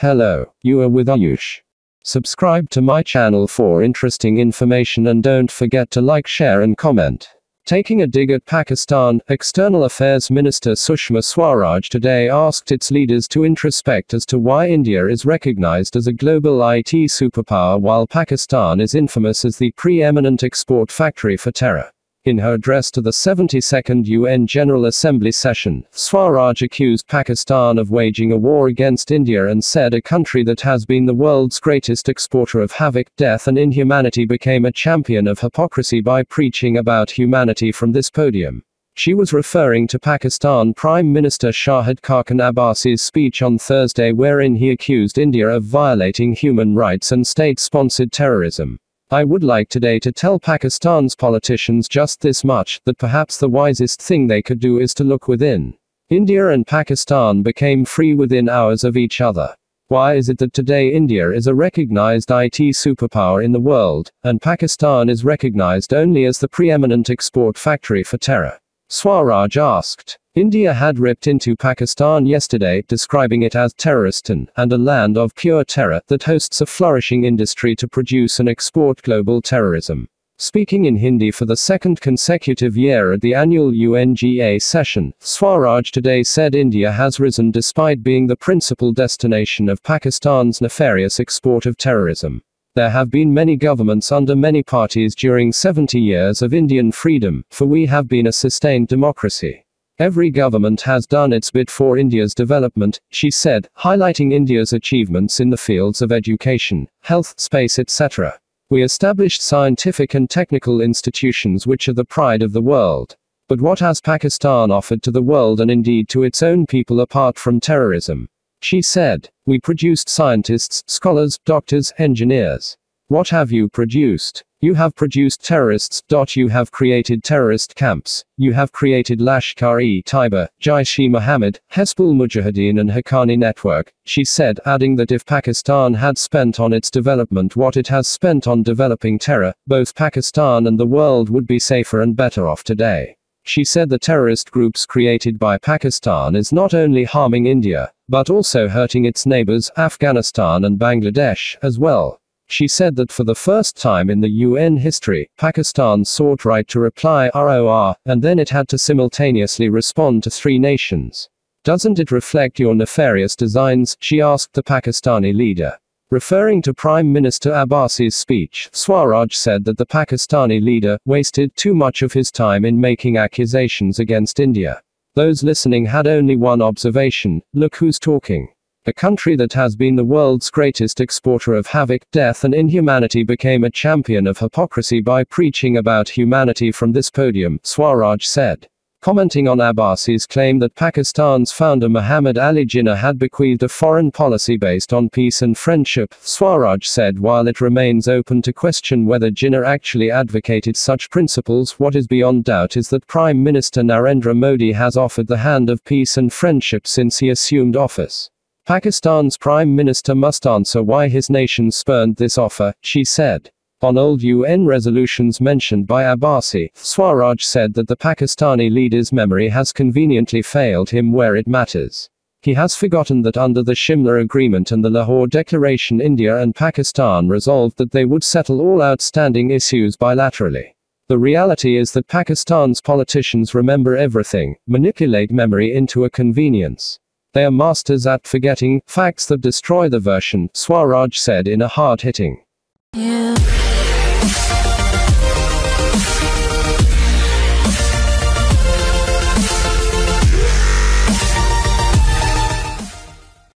Hello, you are with Ayush. Subscribe to my channel for interesting information and don't forget to like, share, and comment. Taking a dig at Pakistan, External Affairs Minister Sushma Swaraj today asked its leaders to introspect as to why India is recognized as a global IT superpower while Pakistan is infamous as the preeminent export factory for terror. In her address to the 72nd UN General Assembly session, Swaraj accused Pakistan of waging a war against India and said a country that has been the world's greatest exporter of havoc, death, and inhumanity became a champion of hypocrisy by preaching about humanity from this podium. She was referring to Pakistan Prime Minister Shahid Khan Abbasi's speech on Thursday wherein he accused India of violating human rights and state-sponsored terrorism. I would like today to tell Pakistan's politicians just this much that perhaps the wisest thing they could do is to look within. India and Pakistan became free within hours of each other. Why is it that today India is a recognized IT superpower in the world, and Pakistan is recognized only as the preeminent export factory for terror? Swaraj asked. India had ripped into Pakistan yesterday, describing it as terrorist and a land of pure terror that hosts a flourishing industry to produce and export global terrorism. Speaking in Hindi for the second consecutive year at the annual UNGA session, Swaraj today said India has risen despite being the principal destination of Pakistan's nefarious export of terrorism. There have been many governments under many parties during 70 years of Indian freedom, for we have been a sustained democracy. Every government has done its bit for India's development, she said, highlighting India's achievements in the fields of education, health, space, etc. We established scientific and technical institutions which are the pride of the world. But what has Pakistan offered to the world and indeed to its own people apart from terrorism? She said, We produced scientists, scholars, doctors, engineers. What have you produced? You have produced terrorists. you have created terrorist camps. You have created Lashkar-e-Taiba, Jaish-e Mohammed, Hezbollah Mujahideen and Haqqani Network, she said, adding that if Pakistan had spent on its development what it has spent on developing terror, both Pakistan and the world would be safer and better off today. She said the terrorist groups created by Pakistan is not only harming India, but also hurting its neighbors, Afghanistan and Bangladesh, as well. She said that for the first time in the UN history, Pakistan sought right to reply ROR, and then it had to simultaneously respond to three nations. Doesn't it reflect your nefarious designs? She asked the Pakistani leader. Referring to Prime Minister Abbasi's speech, Swaraj said that the Pakistani leader wasted too much of his time in making accusations against India. Those listening had only one observation look who's talking. A country that has been the world's greatest exporter of havoc, death, and inhumanity became a champion of hypocrisy by preaching about humanity from this podium, Swaraj said. Commenting on Abbasi's claim that Pakistan's founder Muhammad Ali Jinnah had bequeathed a foreign policy based on peace and friendship, Swaraj said while it remains open to question whether Jinnah actually advocated such principles, what is beyond doubt is that Prime Minister Narendra Modi has offered the hand of peace and friendship since he assumed office. Pakistan's Prime Minister must answer why his nation spurned this offer, she said. On old UN resolutions mentioned by Abbasi, Swaraj said that the Pakistani leader's memory has conveniently failed him where it matters. He has forgotten that under the Shimla Agreement and the Lahore Declaration India and Pakistan resolved that they would settle all outstanding issues bilaterally. The reality is that Pakistan's politicians remember everything, manipulate memory into a convenience. They are masters at forgetting facts that destroy the version, Swaraj said in a hard-hitting